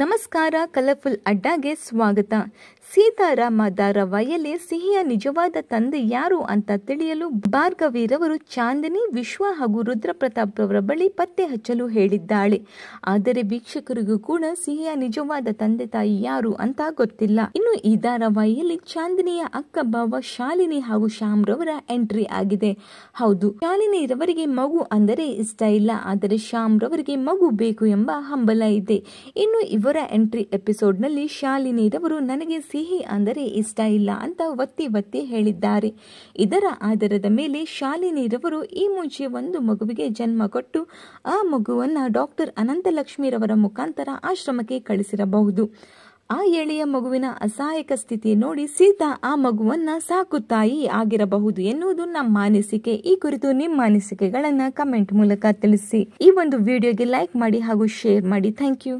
ನಮಸ್ಕಾರ ಕಲರ್ಫುಲ್ ಅಡ್ಡಾಗೆ ಸ್ವಾಗತ ಸೀತಾರಾಮ ಧಾರಾವಾಹಿಯಲ್ಲಿ ಸಿಹಿಯ ನಿಜವಾದ ತಂದೆ ಯಾರು ಅಂತ ತಿಳಿಯಲು ಭಾರ್ಗವೀರವರು ಚಾಂದಿನಿ ವಿಶ್ವ ಹಾಗೂ ರುದ್ರಪ್ರತಾಪ್ ರವರ ಬಳಿ ಪತ್ತೆ ಹಚ್ಚಲು ಹೇಳಿದ್ದಾಳೆ ಆದರೆ ವೀಕ್ಷಕರಿಗೂ ಕೂಡ ಸಿಹಿಯ ನಿಜವಾದ ತಂದೆ ತಾಯಿ ಯಾರು ಅಂತ ಗೊತ್ತಿಲ್ಲ ಇನ್ನು ಈ ಧಾರಾವಾಹಿಯಲ್ಲಿ ಚಾಂದಿನಿಯ ಅಕ್ಕ ಭಾವ ಶಾಲಿನಿ ಹಾಗೂ ಶ್ಯಾಮ್ ರವರ ಎಂಟ್ರಿ ಆಗಿದೆ ಹೌದು ಶಾಲಿನಿ ರವರಿಗೆ ಮಗು ಅಂದರೆ ಇಷ್ಟ ಇಲ್ಲ ಆದರೆ ಶ್ಯಾಮ್ ರವರಿಗೆ ಮಗು ಬೇಕು ಎಂಬ ಹಂಬಲ ಇದೆ ಇನ್ನು ಇವರ ಎಂಟ್ರಿ ಎಪಿಸೋಡ್ನಲ್ಲಿ ಶಾಲಿನಿ ರವರು ನನಗೆ ಸಿಹಿ ಅಂದರೆ ಇಷ್ಟ ಇಲ್ಲ ಅಂತ ಒತ್ತಿ ಒತ್ತಿ ಹೇಳಿದ್ದಾರೆ ಇದರ ಆಧಾರದ ಮೇಲೆ ಶಾಲಿನಿ ರವರು ಈ ಮುಂಚೆ ಒಂದು ಮಗುವಿಗೆ ಜನ್ಮ ಕೊಟ್ಟು ಆ ಮಗುವನ್ನು ಡಾಕ್ಟರ್ ಅನಂತಲಕ್ಷ್ಮಿರವರ ಮುಖಾಂತರ ಆಶ್ರಮಕ್ಕೆ ಕಳಿಸಿರಬಹುದು ಆ ಎಳೆಯ ಮಗುವಿನ ಅಸಹಾಯಕ ಸ್ಥಿತಿ ನೋಡಿ ಸೀತಾ ಆ ಮಗುವನ್ನ ತಾಯಿ ಆಗಿರಬಹುದು ಎನ್ನುವುದು ನಮ್ಮ ಅನಿಸಿಕೆ ಈ ಕುರಿತು ನಿಮ್ಮ ಅನಿಸಿಕೆಗಳನ್ನು ಕಮೆಂಟ್ ಮೂಲಕ ತಿಳಿಸಿ ಈ ಒಂದು ವಿಡಿಯೋಗೆ ಲೈಕ್ ಮಾಡಿ ಹಾಗೂ ಶೇರ್ ಮಾಡಿ ಥ್ಯಾಂಕ್ ಯು